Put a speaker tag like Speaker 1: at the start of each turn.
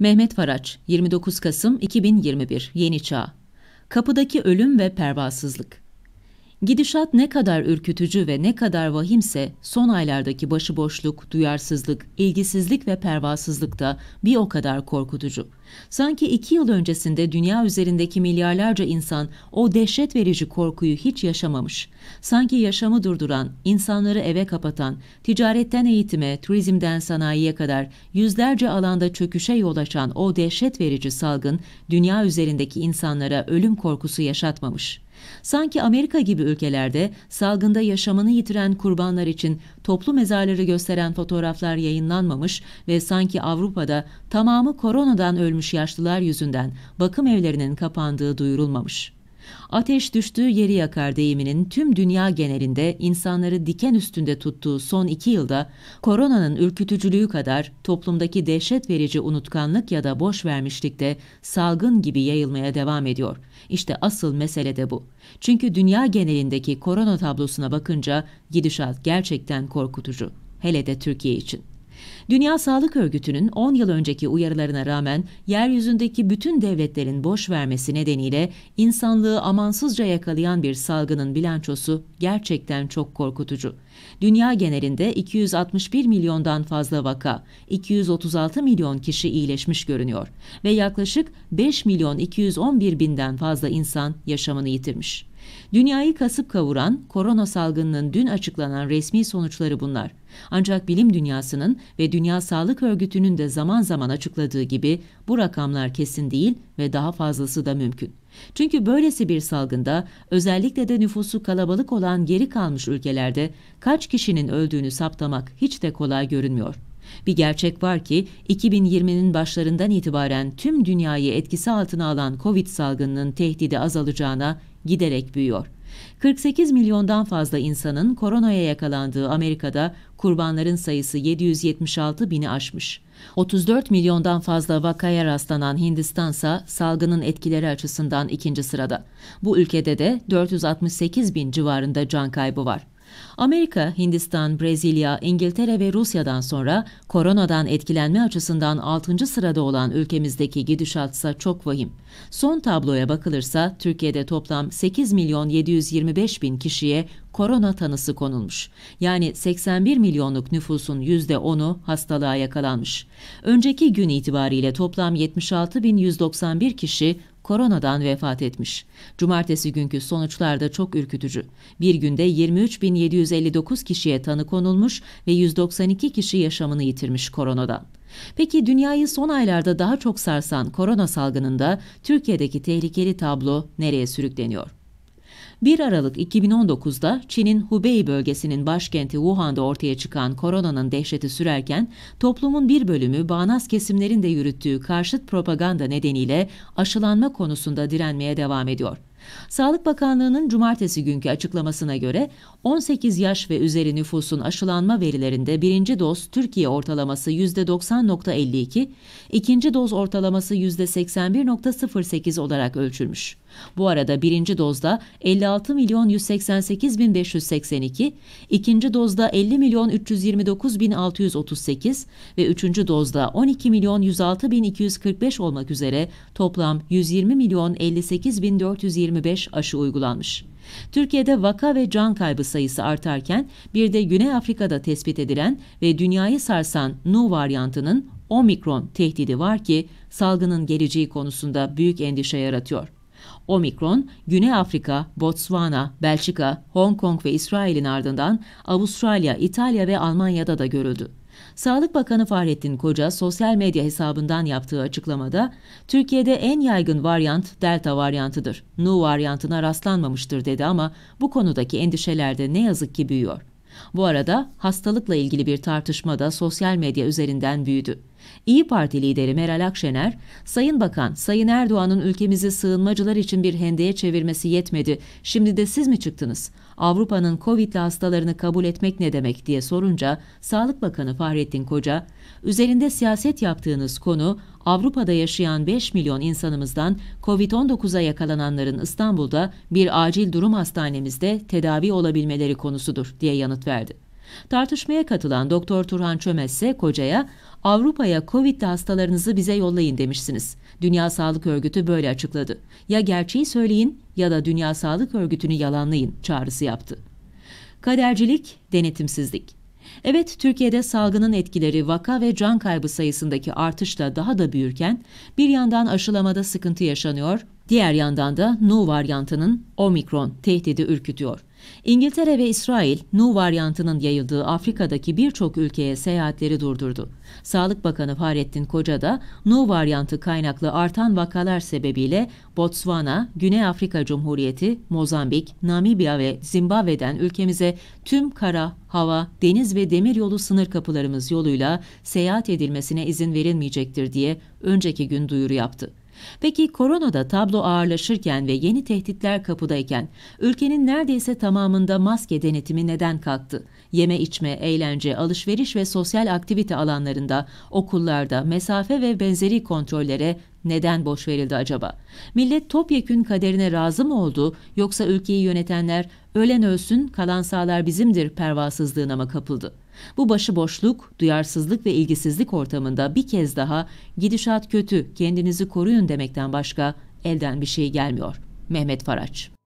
Speaker 1: Mehmet Faraç, 29 Kasım 2021, Yeni Çağ. Kapıdaki ölüm ve pervasızlık. Gidişat ne kadar ürkütücü ve ne kadar vahimse son aylardaki başıboşluk, duyarsızlık, ilgisizlik ve pervasızlık da bir o kadar korkutucu. Sanki iki yıl öncesinde dünya üzerindeki milyarlarca insan o dehşet verici korkuyu hiç yaşamamış. Sanki yaşamı durduran, insanları eve kapatan, ticaretten eğitime, turizmden sanayiye kadar yüzlerce alanda çöküşe yol açan o dehşet verici salgın dünya üzerindeki insanlara ölüm korkusu yaşatmamış.'' Sanki Amerika gibi ülkelerde salgında yaşamını yitiren kurbanlar için toplu mezarları gösteren fotoğraflar yayınlanmamış ve sanki Avrupa'da tamamı koronadan ölmüş yaşlılar yüzünden bakım evlerinin kapandığı duyurulmamış. Ateş düştüğü yeri yakar deyiminin tüm dünya genelinde insanları diken üstünde tuttuğu son iki yılda koronanın ürkütücülüğü kadar toplumdaki dehşet verici unutkanlık ya da boş vermişlikte salgın gibi yayılmaya devam ediyor. İşte asıl mesele de bu. Çünkü dünya genelindeki korona tablosuna bakınca gidişat gerçekten korkutucu. Hele de Türkiye için. Dünya Sağlık Örgütü'nün 10 yıl önceki uyarılarına rağmen yeryüzündeki bütün devletlerin boş vermesi nedeniyle insanlığı amansızca yakalayan bir salgının bilançosu gerçekten çok korkutucu. Dünya genelinde 261 milyondan fazla vaka, 236 milyon kişi iyileşmiş görünüyor ve yaklaşık 5 milyon 211 binden fazla insan yaşamını yitirmiş. Dünyayı kasıp kavuran korona salgınının dün açıklanan resmi sonuçları bunlar. Ancak bilim dünyasının ve Dünya Sağlık Örgütü'nün de zaman zaman açıkladığı gibi bu rakamlar kesin değil ve daha fazlası da mümkün. Çünkü böylesi bir salgında özellikle de nüfusu kalabalık olan geri kalmış ülkelerde kaç kişinin öldüğünü saptamak hiç de kolay görünmüyor. Bir gerçek var ki 2020'nin başlarından itibaren tüm dünyayı etkisi altına alan Covid salgınının tehdidi azalacağına giderek büyüyor. 48 milyondan fazla insanın koronaya yakalandığı Amerika'da kurbanların sayısı 776 bini aşmış. 34 milyondan fazla vakaya rastlanan Hindistan ise salgının etkileri açısından ikinci sırada. Bu ülkede de 468 bin civarında can kaybı var. Amerika, Hindistan, Brezilya, İngiltere ve Rusya'dan sonra koronadan etkilenme açısından 6. sırada olan ülkemizdeki gidişatsa çok vahim. Son tabloya bakılırsa Türkiye'de toplam 8 milyon 725 bin kişiye korona tanısı konulmuş. Yani 81 milyonluk nüfusun %10'u hastalığa yakalanmış. Önceki gün itibariyle toplam 76.191 kişi koronadan vefat etmiş. Cumartesi günkü sonuçlar da çok ürkütücü. Bir günde 23.759 kişiye tanı konulmuş ve 192 kişi yaşamını yitirmiş koronadan. Peki dünyayı son aylarda daha çok sarsan korona salgınında Türkiye'deki tehlikeli tablo nereye sürükleniyor? 1 Aralık 2019'da Çin'in Hubei bölgesinin başkenti Wuhan'da ortaya çıkan koronanın dehşeti sürerken toplumun bir bölümü bağnaz kesimlerin de yürüttüğü karşıt propaganda nedeniyle aşılanma konusunda direnmeye devam ediyor. Sağlık Bakanlığı'nın cumartesi günkü açıklamasına göre 18 yaş ve üzeri nüfusun aşılanma verilerinde birinci doz Türkiye ortalaması %90.52, ikinci doz ortalaması %81.08 olarak ölçülmüş. Bu arada birinci dozda 56 milyon 188 bin 582, ikinci dozda 50 milyon 329 bin 638 ve üçüncü dozda 12 milyon 106 bin 245 olmak üzere toplam 120 milyon 58 bin 420 %25 aşı uygulanmış. Türkiye'de vaka ve can kaybı sayısı artarken bir de Güney Afrika'da tespit edilen ve dünyayı sarsan Nu varyantının omikron tehdidi var ki salgının geleceği konusunda büyük endişe yaratıyor. Omikron, Güney Afrika, Botswana, Belçika, Hong Kong ve İsrail'in ardından Avustralya, İtalya ve Almanya'da da görüldü. Sağlık Bakanı Fahrettin Koca sosyal medya hesabından yaptığı açıklamada Türkiye'de en yaygın varyant Delta varyantıdır. Nu varyantına rastlanmamıştır dedi ama bu konudaki endişeler de ne yazık ki büyüyor. Bu arada hastalıkla ilgili bir tartışma da sosyal medya üzerinden büyüdü. İyi Parti lideri Meral Akşener, "Sayın Bakan, Sayın Erdoğan'ın ülkemizi sığınmacılar için bir hendeye çevirmesi yetmedi. Şimdi de siz mi çıktınız? Avrupa'nın Covid'li hastalarını kabul etmek ne demek?" diye sorunca Sağlık Bakanı Fahrettin Koca, "Üzerinde siyaset yaptığınız konu Avrupa'da yaşayan 5 milyon insanımızdan COVID-19'a yakalananların İstanbul'da bir acil durum hastanemizde tedavi olabilmeleri konusudur diye yanıt verdi. Tartışmaya katılan Doktor Turhan Çömez ise kocaya Avrupa'ya Covid'li hastalarınızı bize yollayın demişsiniz. Dünya Sağlık Örgütü böyle açıkladı. Ya gerçeği söyleyin ya da Dünya Sağlık Örgütü'nü yalanlayın çağrısı yaptı. Kadercilik, denetimsizlik. Evet, Türkiye'de salgının etkileri vaka ve can kaybı sayısındaki artışla daha da büyürken bir yandan aşılamada sıkıntı yaşanıyor, Diğer yandan da Nu varyantının omikron tehdidi ürkütüyor. İngiltere ve İsrail, Nu varyantının yayıldığı Afrika'daki birçok ülkeye seyahatleri durdurdu. Sağlık Bakanı Fahrettin Koca da Nu varyantı kaynaklı artan vakalar sebebiyle Botswana, Güney Afrika Cumhuriyeti, Mozambik, Namibya ve Zimbabwe'den ülkemize tüm kara, hava, deniz ve demiryolu sınır kapılarımız yoluyla seyahat edilmesine izin verilmeyecektir diye önceki gün duyuru yaptı. Peki koronada tablo ağırlaşırken ve yeni tehditler kapıdayken ülkenin neredeyse tamamında maske denetimi neden kalktı? Yeme içme, eğlence, alışveriş ve sosyal aktivite alanlarında, okullarda mesafe ve benzeri kontrollere neden boş verildi acaba? Millet topyekün kaderine razı mı oldu yoksa ülkeyi yönetenler ölen ölsün kalan sağlar bizimdir pervasızlığına mı kapıldı? Bu başıboşluk, duyarsızlık ve ilgisizlik ortamında bir kez daha gidişat kötü, kendinizi koruyun demekten başka elden bir şey gelmiyor. Mehmet Faraç